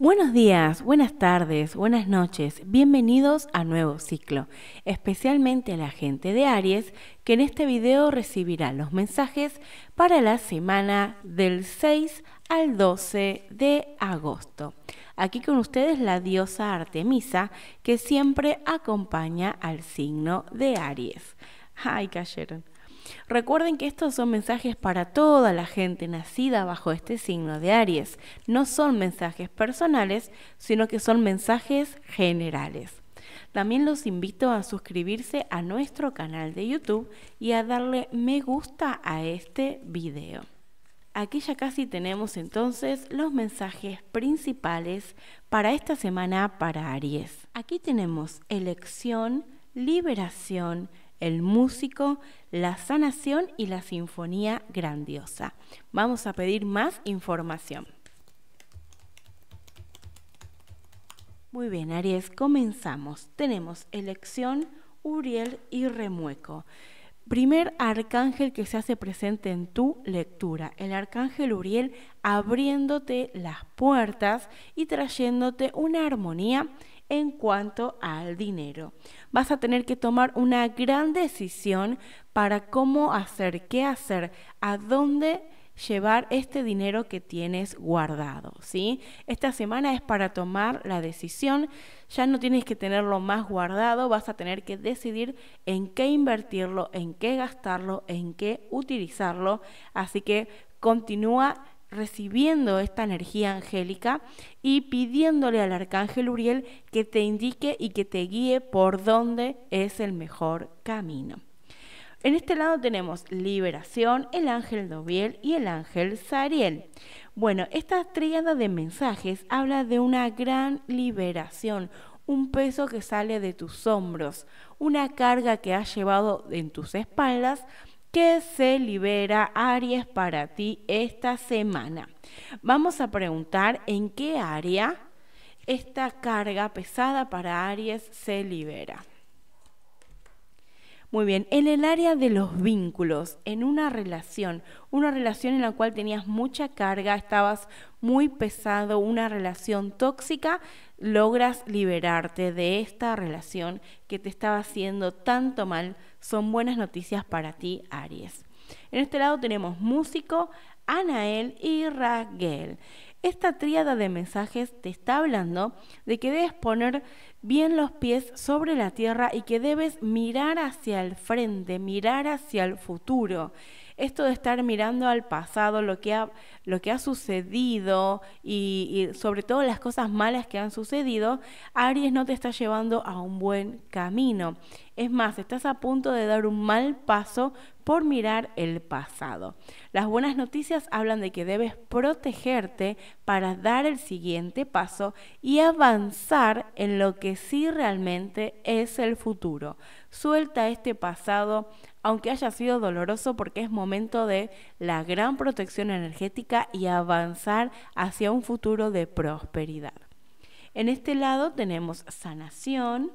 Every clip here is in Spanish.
Buenos días, buenas tardes, buenas noches, bienvenidos a nuevo ciclo, especialmente a la gente de Aries que en este video recibirá los mensajes para la semana del 6 al 12 de agosto. Aquí con ustedes la diosa Artemisa que siempre acompaña al signo de Aries. ¡Ay, cayeron! Recuerden que estos son mensajes para toda la gente nacida bajo este signo de Aries. No son mensajes personales, sino que son mensajes generales. También los invito a suscribirse a nuestro canal de YouTube y a darle me gusta a este video. Aquí ya casi tenemos entonces los mensajes principales para esta semana para Aries. Aquí tenemos elección, liberación, el músico, la sanación y la sinfonía grandiosa. Vamos a pedir más información. Muy bien, Aries, comenzamos. Tenemos elección, Uriel y Remueco. Primer arcángel que se hace presente en tu lectura, el arcángel Uriel abriéndote las puertas y trayéndote una armonía en cuanto al dinero. Vas a tener que tomar una gran decisión para cómo hacer, qué hacer, a dónde llevar este dinero que tienes guardado, ¿sí? Esta semana es para tomar la decisión, ya no tienes que tenerlo más guardado, vas a tener que decidir en qué invertirlo, en qué gastarlo, en qué utilizarlo, así que continúa recibiendo esta energía angélica y pidiéndole al arcángel Uriel que te indique y que te guíe por dónde es el mejor camino. En este lado tenemos liberación, el ángel Dobiel y el ángel Sariel. Bueno, esta tríada de mensajes habla de una gran liberación, un peso que sale de tus hombros, una carga que has llevado en tus espaldas se libera Aries para ti esta semana? Vamos a preguntar en qué área esta carga pesada para Aries se libera. Muy bien, en el área de los vínculos, en una relación, una relación en la cual tenías mucha carga, estabas muy pesado, una relación tóxica, logras liberarte de esta relación que te estaba haciendo tanto mal. Son buenas noticias para ti, Aries. En este lado tenemos músico, Anael y Raquel. Esta tríada de mensajes te está hablando de que debes poner bien los pies sobre la tierra y que debes mirar hacia el frente, mirar hacia el futuro. Esto de estar mirando al pasado, lo que ha, lo que ha sucedido y, y sobre todo las cosas malas que han sucedido, Aries no te está llevando a un buen camino. Es más, estás a punto de dar un mal paso por mirar el pasado. Las buenas noticias hablan de que debes protegerte para dar el siguiente paso y avanzar en lo que si realmente es el futuro. Suelta este pasado, aunque haya sido doloroso, porque es momento de la gran protección energética y avanzar hacia un futuro de prosperidad. En este lado tenemos sanación,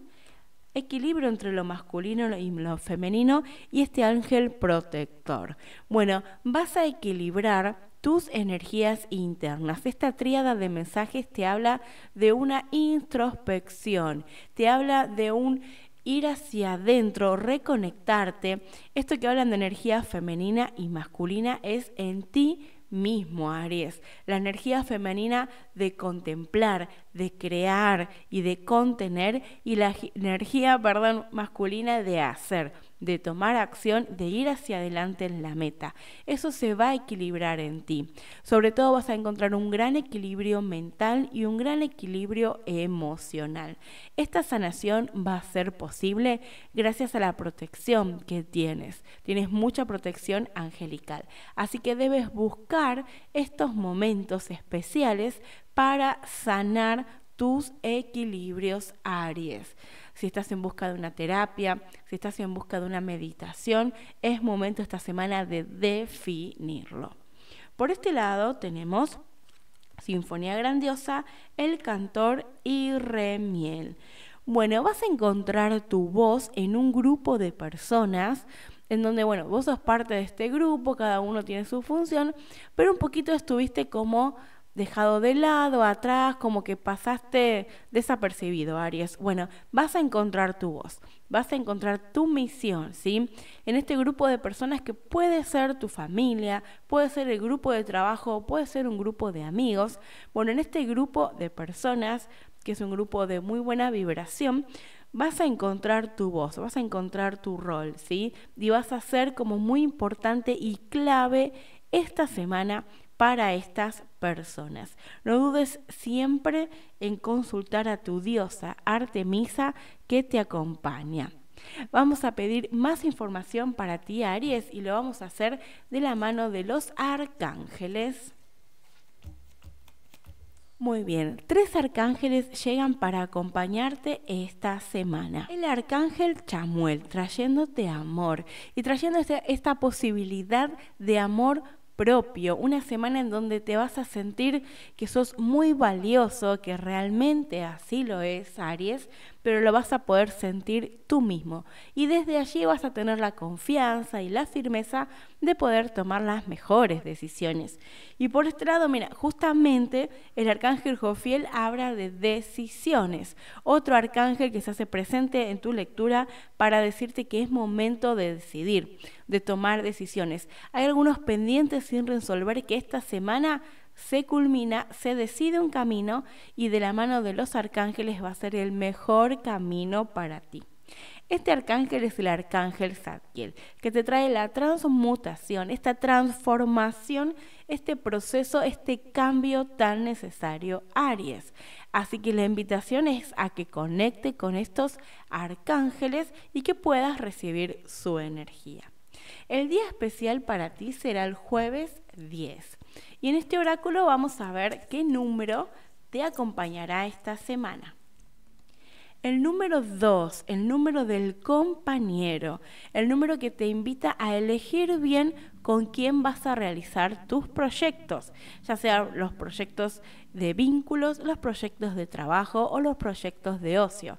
equilibrio entre lo masculino y lo femenino y este ángel protector. Bueno, vas a equilibrar tus energías internas. Esta tríada de mensajes te habla de una introspección, te habla de un ir hacia adentro, reconectarte. Esto que hablan de energía femenina y masculina es en ti mismo, Aries. La energía femenina de contemplar, de crear y de contener y la energía perdón, masculina de hacer, de tomar acción, de ir hacia adelante en la meta. Eso se va a equilibrar en ti. Sobre todo vas a encontrar un gran equilibrio mental y un gran equilibrio emocional. Esta sanación va a ser posible gracias a la protección que tienes. Tienes mucha protección angelical. Así que debes buscar estos momentos especiales para sanar tus equilibrios Aries. Si estás en busca de una terapia, si estás en busca de una meditación, es momento esta semana de definirlo. Por este lado tenemos Sinfonía Grandiosa, El Cantor y Remiel. Bueno, vas a encontrar tu voz en un grupo de personas en donde, bueno, vos sos parte de este grupo, cada uno tiene su función, pero un poquito estuviste como dejado de lado, atrás, como que pasaste desapercibido, Aries. Bueno, vas a encontrar tu voz, vas a encontrar tu misión, ¿sí? En este grupo de personas que puede ser tu familia, puede ser el grupo de trabajo, puede ser un grupo de amigos. Bueno, en este grupo de personas, que es un grupo de muy buena vibración, vas a encontrar tu voz, vas a encontrar tu rol, ¿sí? Y vas a ser como muy importante y clave esta semana para estas personas. No dudes siempre en consultar a tu diosa Artemisa que te acompaña. Vamos a pedir más información para ti, Aries, y lo vamos a hacer de la mano de los arcángeles. Muy bien, tres arcángeles llegan para acompañarte esta semana. El arcángel Chamuel, trayéndote amor y trayéndote esta, posibilidad de amor propio, una semana en donde te vas a sentir que sos muy valioso, que realmente así lo es Aries, pero lo vas a poder sentir tú mismo. Y desde allí vas a tener la confianza y la firmeza de poder tomar las mejores decisiones. Y por este lado, mira, justamente el arcángel Jofiel habla de decisiones. Otro arcángel que se hace presente en tu lectura para decirte que es momento de decidir, de tomar decisiones. Hay algunos pendientes sin resolver que esta semana se culmina, se decide un camino y de la mano de los arcángeles va a ser el mejor camino para ti. Este arcángel es el arcángel Zadkiel, que te trae la transmutación, esta transformación, este proceso, este cambio tan necesario, Aries. Así que la invitación es a que conecte con estos arcángeles y que puedas recibir su energía. El día especial para ti será el jueves 10. Y en este oráculo vamos a ver qué número te acompañará esta semana. El número 2, el número del compañero, el número que te invita a elegir bien con quién vas a realizar tus proyectos, ya sean los proyectos de vínculos, los proyectos de trabajo o los proyectos de ocio.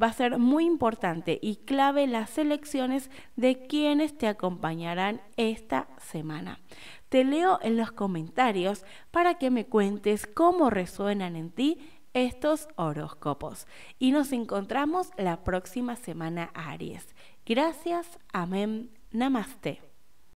Va a ser muy importante y clave las selecciones de quienes te acompañarán esta semana. Te leo en los comentarios para que me cuentes cómo resuenan en ti estos horóscopos. Y nos encontramos la próxima semana, Aries. Gracias, amén, namaste.